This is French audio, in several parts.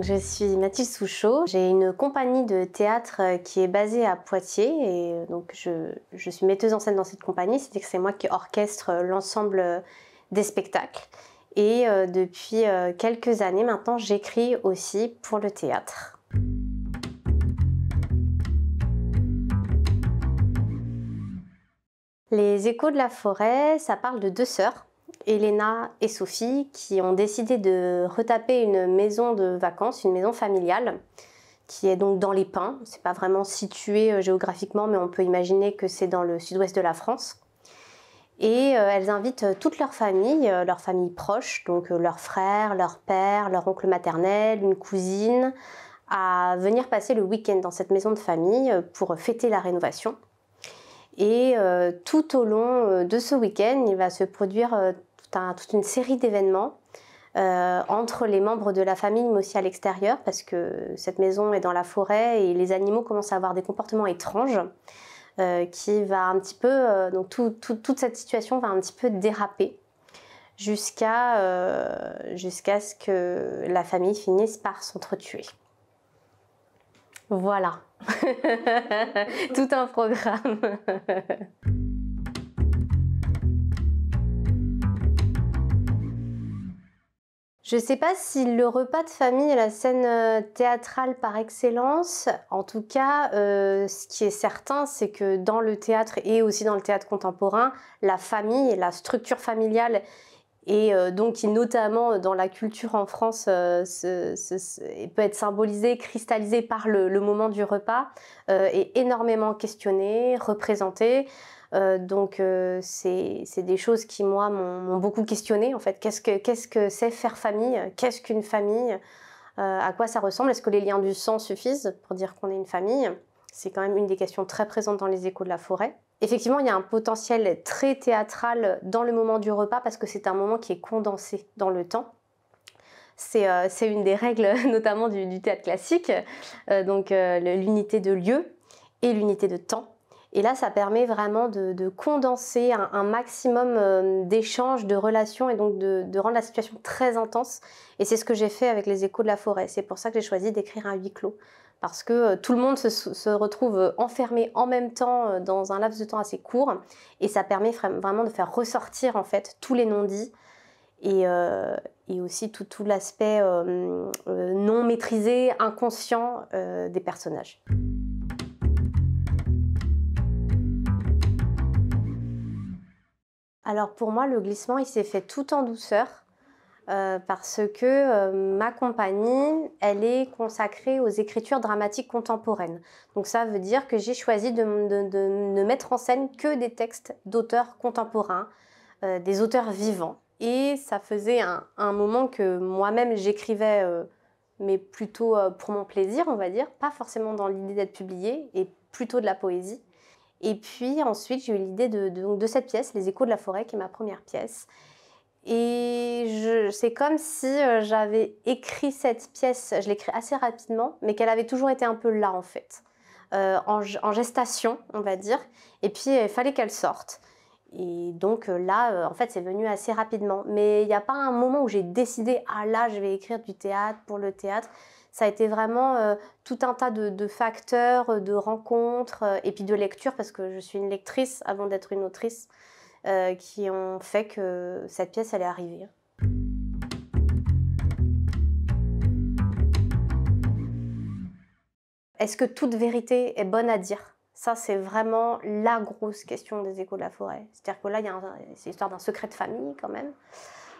je suis Mathilde Souchaud, J'ai une compagnie de théâtre euh, qui est basée à Poitiers et euh, donc je, suis metteuse en scène dans cette compagnie. C'est-à-dire que c'est moi qui orchestre euh, l'ensemble des spectacles. Et depuis quelques années maintenant, j'écris aussi pour le théâtre. Les échos de la forêt, ça parle de deux sœurs Elena et Sophie qui ont décidé de retaper une maison de vacances, une maison familiale qui est donc dans les pins. C'est pas vraiment situé euh, géographiquement, mais on peut imaginer que c'est dans le sud-ouest de la France. Et euh, elles invitent euh, toute leur famille, leur famille proche, donc leurs frères, leur père, leur oncle maternel, une cousine, à venir passer le week-end dans cette maison de famille pour fêter la rénovation. Et tout au long de ce week-end, il va se produire toute une série d'événements euh, entre les membres de la famille, mais aussi à l'extérieur, parce que cette maison est dans la forêt et les animaux commencent à avoir des comportements étranges. Euh, qui va un petit peu, euh, donc toute cette situation va un petit peu déraper jusqu'à jusqu'à ce que la famille finisse par s'entretuer. Voilà. Tout un programme. Je ne sais pas si le repas de famille est la scène euh, théâtrale par excellence. En tout cas, euh, ce qui est certain, c'est que dans le théâtre et aussi dans le théâtre contemporain, la famille, et la structure familiale et euh, donc notamment dans la culture en France peut être symbolisée, cristallisée par le, le moment du repas, est énormément questionnée, représentée. Euh, donc euh, c'est des choses qui, moi, m'ont beaucoup questionné en fait. Qu'est-ce que c'est faire famille Qu'est-ce qu'une famille euh, À quoi ça ressemble Est-ce que les liens du sang suffisent pour dire qu'on est une famille C'est quand même une des questions très présentes dans les échos de la forêt. Effectivement, il y a un potentiel très théâtral dans le moment du repas parce que c'est un moment qui est condensé dans le temps. C'est une des règles notamment du, théâtre classique, donc l'unité de lieu et l'unité de temps. Et là, ça permet vraiment de, condenser un, maximum euh, d'échanges, de relations et donc de, rendre la situation très intense. Et c'est ce que j'ai fait avec les échos de la forêt. C'est pour ça que j'ai choisi d'écrire un huis clos. Parce que euh, tout le monde se, retrouve euh, enfermé en même temps dans un laps de temps assez court. Et ça permet vraiment de faire ressortir en fait tous les non-dits. Et, aussi tout, l'aspect non maîtrisé, inconscient des personnages. Alors pour moi, le glissement, il s'est fait tout en douceur euh, parce que euh, ma compagnie, elle est consacrée aux écritures dramatiques contemporaines. Donc ça veut dire que j'ai choisi de, ne mettre en scène que des textes d'auteurs contemporains, euh, des auteurs vivants. Et ça faisait un, un moment que moi-même j'écrivais, mais plutôt pour mon plaisir, on va dire, pas forcément dans l'idée d'être publié, et plutôt de la poésie. Et puis ensuite, j'ai eu l'idée de, de, cette pièce, Les Échos de la forêt, qui est ma première pièce. Et c'est comme si euh, j'avais écrit cette pièce, je l'écris assez rapidement, mais qu'elle avait toujours été un peu là en fait, euh, en, en, gestation, on va dire. Et puis il fallait qu'elle sorte. Et donc euh, là, en fait, c'est venu assez rapidement. Mais il n'y a pas un moment où j'ai décidé, ah là, je vais écrire du théâtre pour le théâtre. Ça a été vraiment euh, tout un tas de, facteurs, euh, de rencontres euh, et puis de lectures, parce que je suis une lectrice avant d'être une autrice, qui ont fait que cette pièce est arrivée. Est-ce que toute vérité est bonne à dire Ça, c'est vraiment la grosse question des échos de la forêt. C'est-à-dire que là, c'est l'histoire d'un secret de famille quand même.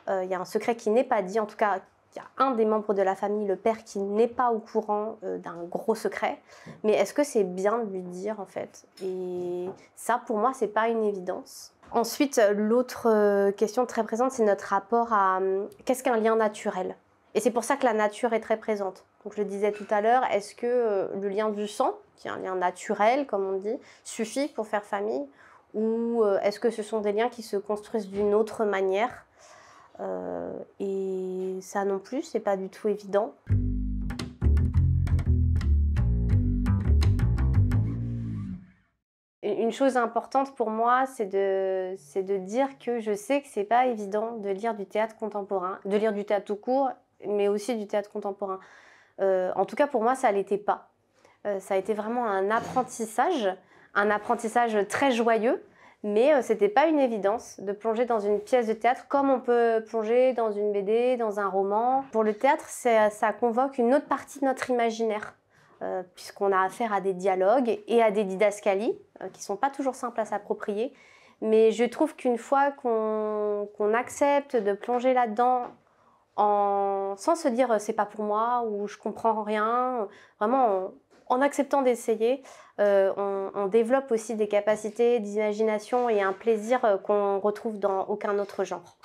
Il y a un secret qui n'est pas dit, en tout cas il y a un des membres de la famille, le père, qui n'est pas au courant euh, d'un gros secret. Mais est-ce que c'est bien de lui dire en fait Et ça, pour moi, c'est pas une évidence. Ensuite, euh, l'autre euh, question très présente, c'est notre rapport à hum, qu'est-ce qu'un lien naturel Et c'est pour ça que la nature est très présente. Donc je le disais tout à l'heure, est-ce que le lien du sang, qui est un lien naturel comme on dit, suffit pour faire famille Ou est-ce que ce sont des liens qui se construisent d'une autre manière euh, et ça non plus, c'est pas du tout évident. une chose importante pour moi, c'est de, c'est de dire que je sais que c'est pas évident de lire du théâtre contemporain, de lire du théâtre tout court, mais aussi du théâtre contemporain. Euh, en tout cas, pour moi, ça l'était pas. Euh, ça a été vraiment un apprentissage, un apprentissage très joyeux, mais euh, ce n'était pas une évidence de plonger dans une pièce de théâtre comme on peut plonger dans une BD, dans un roman. Pour le théâtre, ça convoque une autre partie de notre imaginaire, euh, puisqu'on a affaire à des dialogues et à des didascalies, euh, qui ne sont pas toujours simples à s'approprier. Mais je trouve qu'une fois qu'on accepte de plonger là-dedans sans se dire c'est pas pour moi ou je comprends rien, vraiment en acceptant d'essayer, euh, on, on, développe aussi des capacités d'imagination et un plaisir euh, qu'on retrouve dans aucun autre genre.